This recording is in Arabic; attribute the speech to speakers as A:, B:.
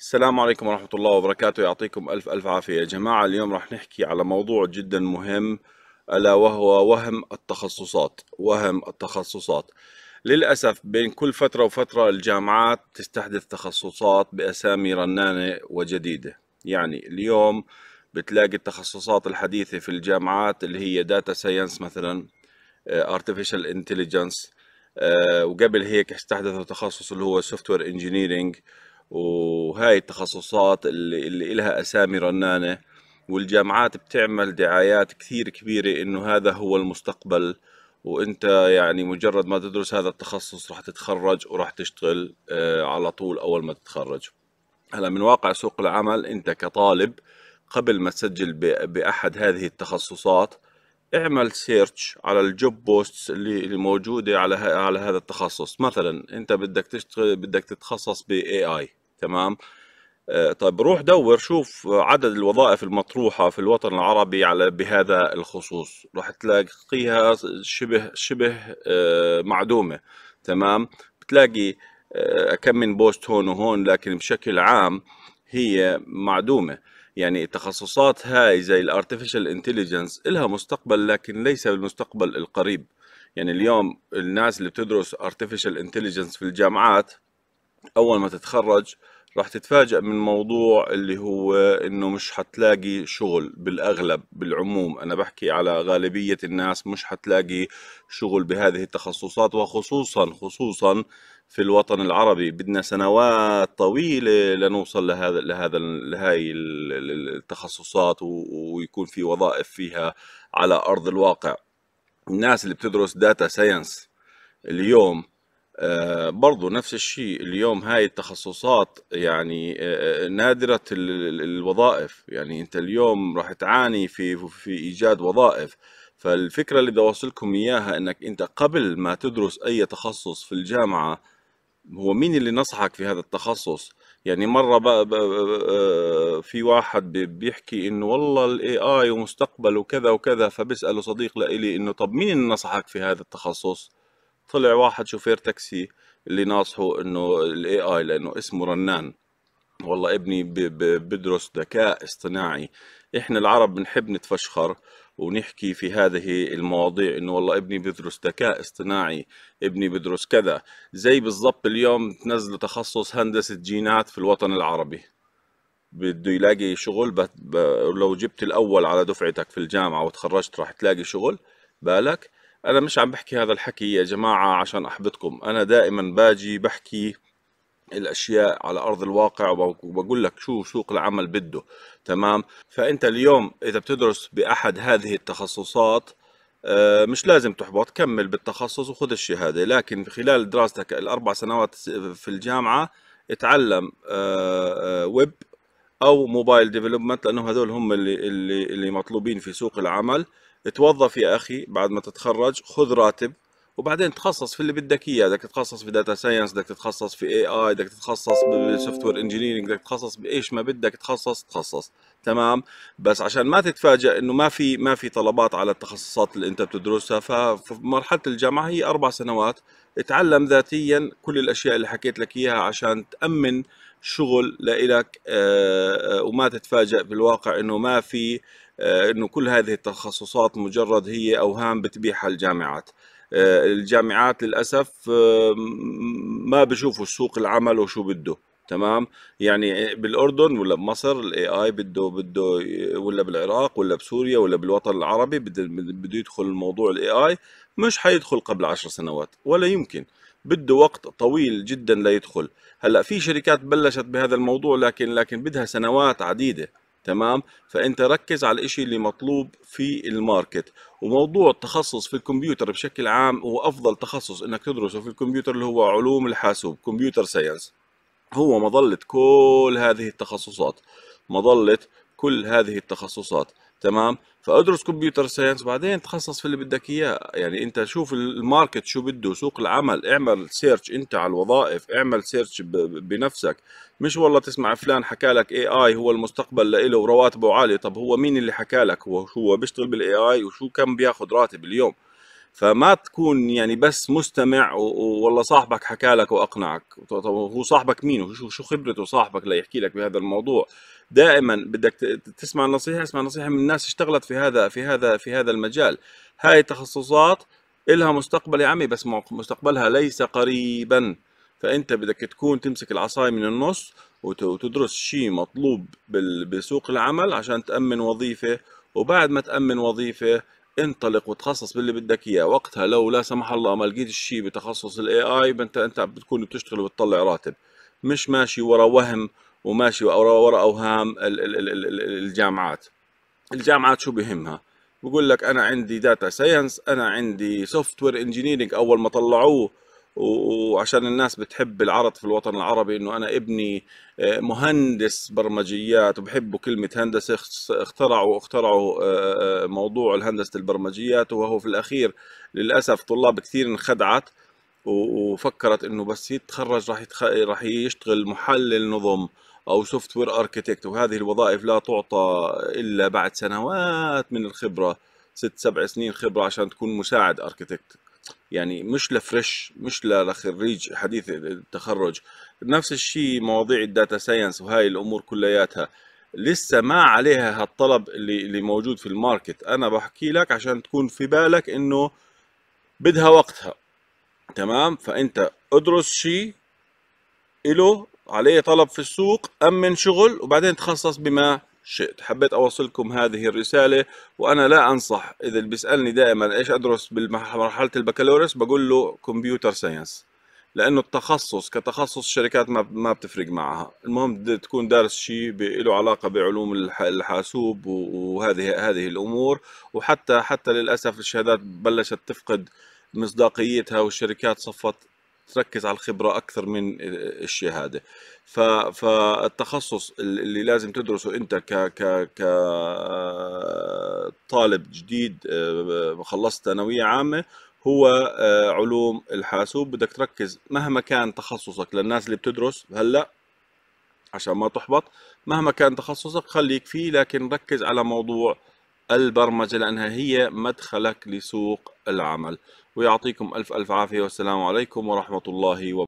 A: السلام عليكم ورحمة الله وبركاته يعطيكم ألف ألف عافية يا جماعة اليوم رح نحكي على موضوع جدا مهم ألا وهو وهم التخصصات وهم التخصصات للأسف بين كل فترة وفترة الجامعات تستحدث تخصصات بأسامي رنانة وجديدة يعني اليوم بتلاقي التخصصات الحديثة في الجامعات اللي هي داتا ساينس مثلا ارتفيشال آه، انتليجنس آه، وقبل هيك استحدثوا تخصص اللي هو سوفتوير وير وهاي التخصصات اللي, اللي إلها أسامي رنانة والجامعات بتعمل دعايات كثير كبيرة إنه هذا هو المستقبل وانت يعني مجرد ما تدرس هذا التخصص راح تتخرج وراح تشتغل آه، على طول اول ما تتخرج هلا من واقع سوق العمل انت كطالب قبل ما تسجل باحد هذه التخصصات اعمل سيرش على الجوب بوستس اللي موجوده على على هذا التخصص مثلا انت بدك تشتغل بدك تتخصص باي اي تمام آه، طيب روح دور شوف عدد الوظائف المطروحة في الوطن العربي على بهذا الخصوص راح تلاقيها شبه شبه آه، معدومة تمام بتلاقي آه، كم من بوست هون وهون لكن بشكل عام هي معدومة يعني التخصصات هاي زي الارتفيشال انتليجنس إلها مستقبل لكن ليس بالمستقبل القريب يعني اليوم الناس اللي بتدرس ارتفيشال انتليجنس في الجامعات اول ما تتخرج راح تتفاجئ من موضوع اللي هو انه مش حتلاقي شغل بالاغلب بالعموم انا بحكي على غالبية الناس مش حتلاقي شغل بهذه التخصصات وخصوصا خصوصا في الوطن العربي بدنا سنوات طويلة لنوصل لهذا لهذا لهاي التخصصات ويكون في وظائف فيها على ارض الواقع الناس اللي بتدرس داتا ساينس اليوم آه، برضو نفس الشيء اليوم هاي التخصصات يعني آه، آه، نادرة الوظائف يعني انت اليوم راح تعاني في, في ايجاد وظائف فالفكرة اللي بدي اوصلكم اياها انك انت قبل ما تدرس اي تخصص في الجامعة هو مين اللي نصحك في هذا التخصص يعني مرة بقى بقى في واحد بيحكي انه والله الاي اي ومستقبل وكذا وكذا فبسأله صديق لإلي انه طب مين اللي نصحك في هذا التخصص طلع واحد شوفير تاكسي اللي ناصحه انه الاي اي لانه اسمه رنان والله ابني بدرس ذكاء اصطناعي احنا العرب بنحب نتفشخر ونحكي في هذه المواضيع انه والله ابني بدرس ذكاء اصطناعي ابني بدرس كذا زي بالضبط اليوم تنزل تخصص هندسة جينات في الوطن العربي بده يلاقي شغل ب... لو جبت الاول على دفعتك في الجامعة وتخرجت راح تلاقي شغل بالك انا مش عم بحكي هذا الحكي يا جماعة عشان احبطكم انا دائما باجي بحكي الاشياء على ارض الواقع وبقول لك شو سوق العمل بده تمام فانت اليوم اذا بتدرس باحد هذه التخصصات آه، مش لازم تحبط كمل بالتخصص وخذ الشهادة لكن خلال دراستك الأربع سنوات في الجامعة اتعلم آه، آه، ويب او موبايل ديفلوبمنت لانهم هذول هم اللي اللي اللي مطلوبين في سوق العمل توظف يا اخي بعد ما تتخرج خذ راتب وبعدين تخصص في اللي بدك اياه بدك تتخصص في داتا ساينس بدك تتخصص في اي اي بدك تتخصص بالسوفت وير انجينيرنج بدك تتخصص بايش ما بدك تخصص تخصص تمام بس عشان ما تتفاجئ انه ما في ما في طلبات على التخصصات اللي انت بتدرسها فمرحله الجامعه هي اربع سنوات اتعلم ذاتيا كل الاشياء اللي حكيت لك اياها عشان تامن شغل لإلك آه، آه، وما تتفاجئ بالواقع انه ما في آه، انه كل هذه التخصصات مجرد هي اوهام بتبيعها الجامعات آه، الجامعات للاسف ما بشوفوا سوق العمل وشو بده تمام يعني بالاردن ولا بمصر الاي اي بده بده ولا بالعراق ولا بسوريا ولا بالوطن العربي بده يدخل الموضوع الاي اي مش حيدخل قبل عشر سنوات ولا يمكن بده وقت طويل جدا ليدخل هلا في شركات بلشت بهذا الموضوع لكن لكن بدها سنوات عديده تمام فانت ركز على الشيء اللي مطلوب في الماركت وموضوع التخصص في الكمبيوتر بشكل عام هو افضل تخصص انك تدرسه في الكمبيوتر اللي هو علوم الحاسوب كمبيوتر ساينس هو مظله كل هذه التخصصات مظله كل هذه التخصصات تمام فادرس كمبيوتر ساينس بعدين تخصص في اللي بدك اياه يعني انت شوف الماركت شو بده سوق العمل اعمل سيرش انت على الوظائف اعمل سيرش بنفسك مش والله تسمع فلان حكى لك اي اي هو المستقبل لإله ورواتبه عاليه طب هو مين اللي حكى لك هو هو بيشتغل بالاي اي وشو كم بياخذ راتب اليوم فما تكون يعني بس مستمع والله صاحبك حكى لك واقنعك طب هو صاحبك مين وشو شو خبرته صاحبك ليحكي لك بهذا الموضوع دائما بدك تسمع نصيحه اسمع نصيحه من ناس اشتغلت في هذا في هذا في هذا المجال هاي التخصصات إلها مستقبل يا عمي بس مستقبلها ليس قريبا فانت بدك تكون تمسك العصايه من النص وتدرس شيء مطلوب بسوق العمل عشان تامن وظيفه وبعد ما تامن وظيفه انطلق وتخصص باللي بدك اياه وقتها لو لا سمح الله ما لقيت الشيء بتخصص الاي اي انت انت بتكون بتشتغل وبتطلع راتب مش ماشي ورا وهم وماشي ورا, ورا اوهام الجامعات الجامعات شو بهمها بقول لك انا عندي داتا ساينس انا عندي سوفت وير انجينيرنج اول ما طلعوه وعشان الناس بتحب العرض في الوطن العربي انه انا ابني آه، مهندس برمجيات وبحبوا كلمه هندسه اخترعوا اخترعوا آه، آه، موضوع هندسه البرمجيات وهو في الاخير للاسف طلاب كثير انخدعت وفكرت انه بس يتخرج راح يتخ... راح يشتغل محلل نظم او سوفت وير اركيتكت وهذه الوظائف لا تعطى الا بعد سنوات من الخبره ست سبع سنين خبره عشان تكون مساعد اركيتكت يعني مش لفريش مش لخريج حديث التخرج نفس الشيء مواضيع الداتا ساينس وهاي الامور كلياتها لسه ما عليها هالطلب اللي اللي موجود في الماركت انا بحكي لك عشان تكون في بالك انه بدها وقتها تمام فانت ادرس شيء له عليه طلب في السوق امن شغل وبعدين تخصص بما شئت حبيت أوصلكم هذه الرسالة وأنا لا أنصح إذا اللي بيسألني دائما إيش أدرس بمرحلة البكالوريوس بقول له كمبيوتر ساينس لأنه التخصص كتخصص الشركات ما ما بتفرق معها المهم تكون دارس شيء له علاقة بعلوم الحاسوب وهذه هذه الأمور وحتى حتى للأسف الشهادات بلشت تفقد مصداقيتها والشركات صفت تركز على الخبرة أكثر من الشهادة فالتخصص اللي لازم تدرسه أنت ك ك ك طالب جديد آه، خلصت ثانوية عامة هو آه، علوم الحاسوب بدك تركز مهما كان تخصصك للناس اللي بتدرس هلا عشان ما تحبط مهما كان تخصصك خليك فيه لكن ركز على موضوع البرمجة لأنها هي مدخلك لسوق العمل ويعطيكم ألف ألف عافية والسلام عليكم ورحمة الله وبركاته